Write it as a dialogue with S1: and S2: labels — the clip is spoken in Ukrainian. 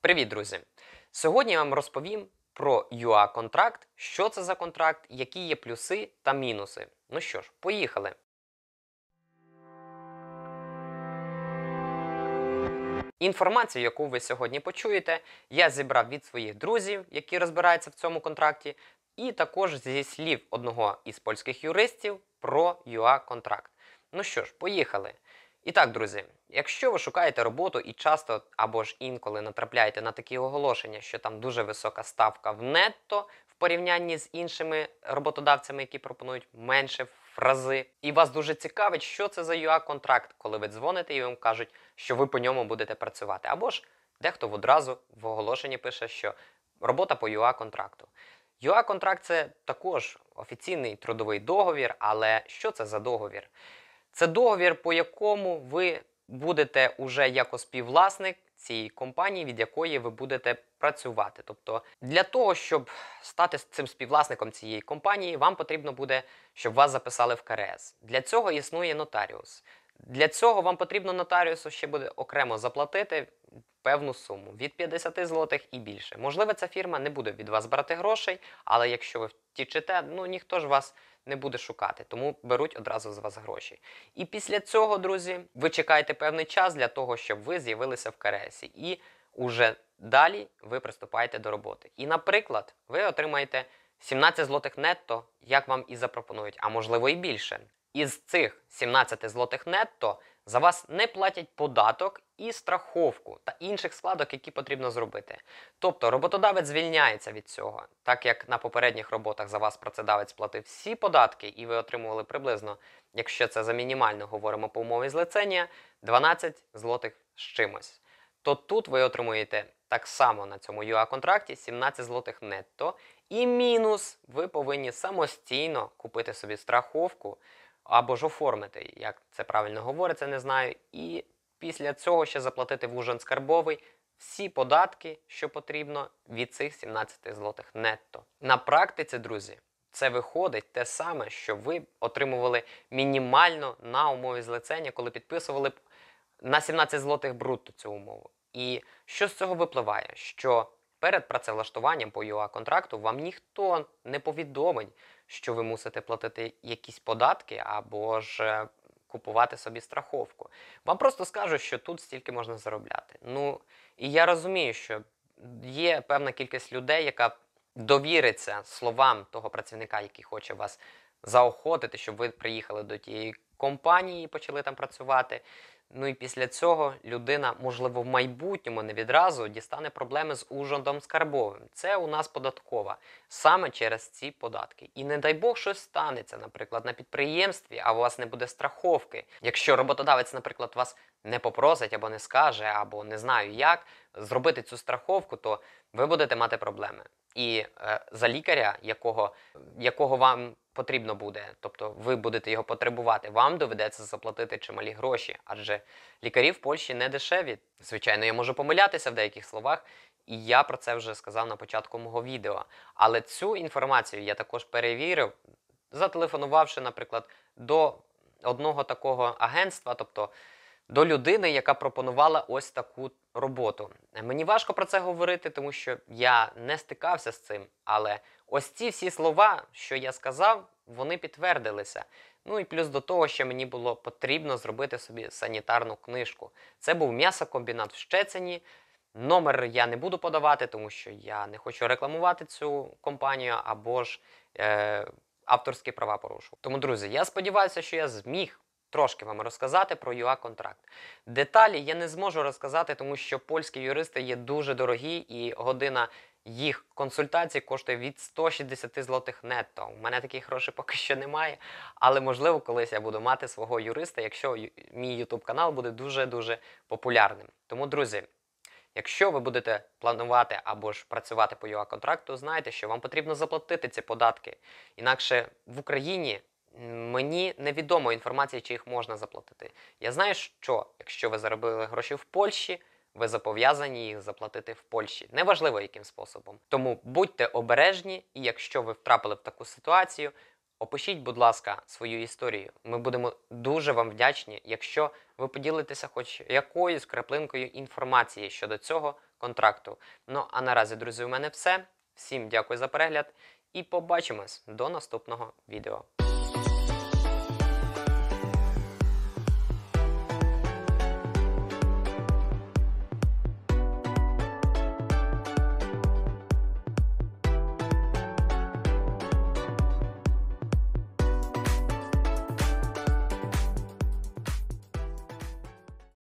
S1: Привіт, друзі! Сьогодні я вам розповім про UA-контракт, що це за контракт, які є плюси та мінуси. Ну що ж, поїхали! Інформацію, яку ви сьогодні почуєте, я зібрав від своїх друзів, які розбираються в цьому контракті, і також зі слів одного із польських юристів про UA-контракт. Ну що ж, поїхали. І так, друзі, якщо ви шукаєте роботу і часто або ж інколи натрапляєте на такі оголошення, що там дуже висока ставка в нетто в порівнянні з іншими роботодавцями, які пропонують менше фрази, і вас дуже цікавить, що це за UA-контракт, коли ви дзвоните і вам кажуть, що ви по ньому будете працювати, або ж дехто одразу в оголошенні пише, що робота по UA-контракту. UA-контракт це також офіційний трудовий договір, але що це за договір? Це договір, по якому ви будете уже як співвласник цієї компанії, від якої ви будете працювати. Тобто, для того, щоб стати цим співвласником цієї компанії, вам потрібно буде, щоб вас записали в КРС. Для цього існує нотаріус. Для цього вам потрібно нотаріусу ще буде окремо заплатити певну суму від 50 злотих і більше. Можливо, ця фірма не буде від вас брати грошей, але якщо ви втічете, ну ніхто ж вас не буде шукати, тому беруть одразу з вас гроші. І після цього, друзі, ви чекаєте певний час для того, щоб ви з'явилися в каресі. І уже далі ви приступаєте до роботи. І, наприклад, ви отримаєте 17 злотих нетто, як вам і запропонують, а можливо і більше. Із цих 17 злотих нетто за вас не платять податок і страховку та інших складок, які потрібно зробити. Тобто роботодавець звільняється від цього, так як на попередніх роботах за вас працедавець платив всі податки, і ви отримували приблизно, якщо це за мінімально говоримо по умові злицення, 12 злотих з чимось. То тут ви отримуєте так само на цьому UA-контракті 17 злотих нетто, і мінус ви повинні самостійно купити собі страховку або ж оформити, як це правильно говориться, не знаю. І після цього ще заплатити в ужин скарбовий всі податки, що потрібно, від цих 17 злотих нетто. На практиці, друзі, це виходить те саме, що ви отримували мінімально на умові злицення, коли підписували на 17 злотих брутто цю умову. І що з цього випливає? Що Перед працевлаштуванням по ЮА контракту вам ніхто не повідомить, що ви мусите платити якісь податки або ж е, купувати собі страховку. Вам просто скажуть, що тут стільки можна заробляти. Ну і я розумію, що є певна кількість людей, яка довіриться словам того працівника, який хоче вас заохотити, щоб ви приїхали до тієї компанії і почали там працювати. Ну і після цього людина, можливо, в майбутньому не відразу дістане проблеми з ужандом скарбовим. Це у нас податкова саме через ці податки. І не дай Бог щось станеться, наприклад, на підприємстві, а у вас не буде страховки. Якщо роботодавець, наприклад, вас не попросить або не скаже, або не знаю як зробити цю страховку, то ви будете мати проблеми. І е, за лікаря, якого, якого вам потрібно буде, тобто ви будете його потребувати. Вам доведеться заплатити чималі гроші, адже лікарі в Польщі не дешеві. Звичайно, я можу помилятися в деяких словах, і я про це вже сказав на початку мого відео. Але цю інформацію я також перевірив, зателефонувавши, наприклад, до одного такого агентства. тобто до людини, яка пропонувала ось таку роботу. Мені важко про це говорити, тому що я не стикався з цим. Але ось ці всі слова, що я сказав, вони підтвердилися. Ну і плюс до того, що мені було потрібно зробити собі санітарну книжку. Це був м'ясокомбінат в Щецині. Номер я не буду подавати, тому що я не хочу рекламувати цю компанію або ж е, авторські права порушу. Тому, друзі, я сподіваюся, що я зміг Трошки вам розказати про ЮА-контракт. Деталі я не зможу розказати, тому що польські юристи є дуже дорогі, і година їх консультацій коштує від 160 злотих нетто. У мене таких грошей поки що немає, але можливо, колись я буду мати свого юриста, якщо мій YouTube канал буде дуже-дуже популярним. Тому, друзі, якщо ви будете планувати або ж працювати по ЮА-контракту, знайте, що вам потрібно заплатити ці податки. Інакше в Україні. Мені невідомо інформація, чи їх можна заплатити. Я знаю, що якщо ви заробили гроші в Польщі, ви зобов'язані їх заплатити в Польщі. Неважливо яким способом. Тому будьте обережні, і якщо ви втрапили в таку ситуацію, опишіть, будь ласка, свою історію. Ми будемо дуже вам вдячні, якщо ви поділитеся хоч якоюсь краплинкою інформації щодо цього контракту. Ну а наразі, друзі, у мене все. Всім дякую за перегляд і побачимось до наступного відео.